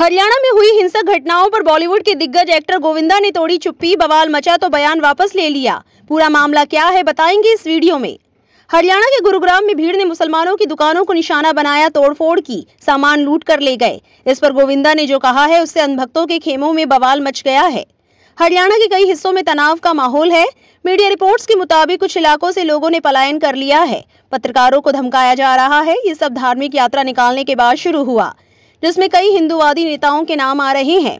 हरियाणा में हुई हिंसक घटनाओं पर बॉलीवुड के दिग्गज एक्टर गोविंदा ने तोड़ी चुप्पी बवाल मचा तो बयान वापस ले लिया पूरा मामला क्या है बताएंगे इस वीडियो में हरियाणा के गुरुग्राम में भीड़ ने मुसलमानों की दुकानों को निशाना बनाया तोड़फोड़ की सामान लूट कर ले गए इस पर गोविंदा ने जो कहा है उससे अनभक्तों के खेमों में बवाल मच गया है हरियाणा के कई हिस्सों में तनाव का माहौल है मीडिया रिपोर्ट्स के मुताबिक कुछ इलाकों से लोगों ने पलायन कर लिया है पत्रकारों को धमकाया जा रहा है ये सब धार्मिक यात्रा निकालने के बाद शुरू हुआ जिसमें कई हिंदुवादी नेताओं के नाम आ रहे हैं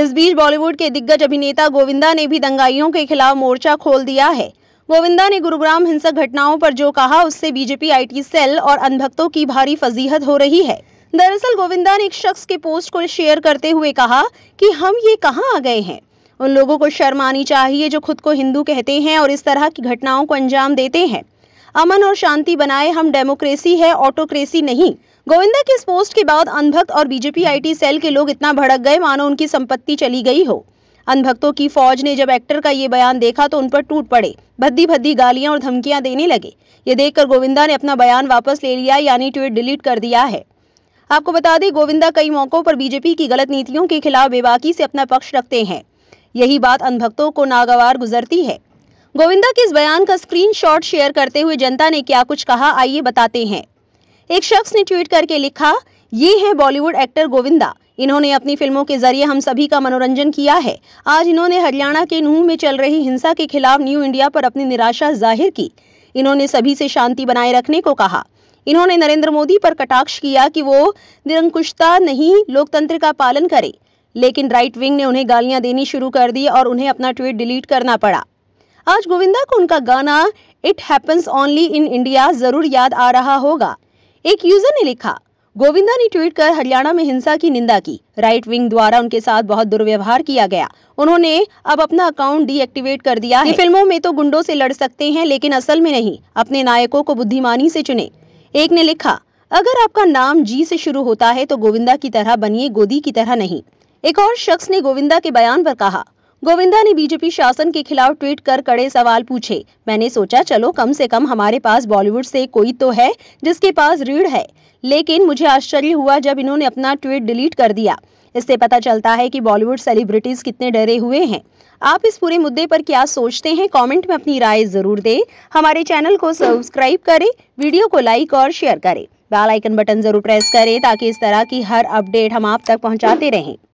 इस बीच बॉलीवुड के दिग्गज अभिनेता गोविंदा ने भी दंगाइयों के खिलाफ मोर्चा खोल दिया है गोविंदा ने गुरुग्राम हिंसक घटनाओं पर जो कहा उससे बीजेपी आईटी सेल और अनभक्तों की भारी फजीहत हो रही है दरअसल गोविंदा ने एक शख्स के पोस्ट को शेयर करते हुए कहा कि हम ये कहाँ आ गए हैं उन लोगों को शर्म आनी चाहिए जो खुद को हिंदू कहते हैं और इस तरह की घटनाओं को अंजाम देते हैं अमन और शांति बनाए हम डेमोक्रेसी है ऑटोक्रेसी नहीं गोविंदा के इस पोस्ट के बाद अनभक्त और बीजेपी आईटी सेल के लोग इतना भड़क गए मानो उनकी संपत्ति चली गई हो अनभक्तों की फौज ने जब एक्टर का ये बयान देखा तो उन पर टूट पड़े भद्दी भद्दी गालियां और धमकियां देने लगे ये देखकर गोविंदा ने अपना बयान वापस ले लिया यानी ट्वीट डिलीट कर दिया है आपको बता दें गोविंदा कई मौकों पर बीजेपी की गलत नीतियों के खिलाफ बेबाकी से अपना पक्ष रखते हैं यही बात अनभक्तों को नागवार गुजरती है गोविंदा के इस बयान का स्क्रीनशॉट शेयर करते हुए जनता ने क्या कुछ कहा आइए बताते हैं एक शख्स ने ट्वीट करके लिखा ये है बॉलीवुड एक्टर गोविंदा इन्होंने अपनी फिल्मों के जरिए हम सभी का मनोरंजन किया है आज इन्होंने हरियाणा के नूह में चल रही हिंसा के खिलाफ न्यू इंडिया पर अपनी निराशा जाहिर की इन्होंने सभी से शांति बनाए रखने को कहा इन्होंने नरेंद्र मोदी पर कटाक्ष किया कि वो निरंकुशता नहीं लोकतंत्र का पालन करे लेकिन राइट विंग ने उन्हें गालियां देनी शुरू कर दी और उन्हें अपना ट्वीट डिलीट करना पड़ा आज गोविंदा को उनका गाना it happens only in India जरूर याद आ रहा होगा एक यूजर ने लिखा गोविंदा ने ट्वीट कर हरियाणा में हिंसा की निंदा की राइट विंग द्वारा उनके साथ बहुत दुर्व्यवहार किया गया उन्होंने अब अपना अकाउंट डीएक्टिवेट कर दिया है फिल्मों में तो गुंडों से लड़ सकते हैं लेकिन असल में नहीं अपने नायकों को बुद्धिमानी से चुने एक ने लिखा अगर आपका नाम जी से शुरू होता है तो गोविंदा की तरह बनिए गोदी की तरह नहीं एक और शख्स ने गोविंदा के बयान पर कहा गोविंदा ने बीजेपी शासन के खिलाफ ट्वीट कर कड़े सवाल पूछे मैंने सोचा चलो कम से कम हमारे पास बॉलीवुड से कोई तो है जिसके पास रीढ़ है लेकिन मुझे आश्चर्य हुआ जब इन्होंने अपना ट्वीट डिलीट कर दिया इससे पता चलता है कि बॉलीवुड सेलिब्रिटीज कितने डरे हुए हैं आप इस पूरे मुद्दे पर क्या सोचते हैं कमेंट में अपनी राय जरूर दें हमारे चैनल को सब्सक्राइब करें वीडियो को लाइक और शेयर करें बेल आइकन बटन जरूर प्रेस करें ताकि इस तरह की हर अपडेट हम आप तक पहुंचाते रहें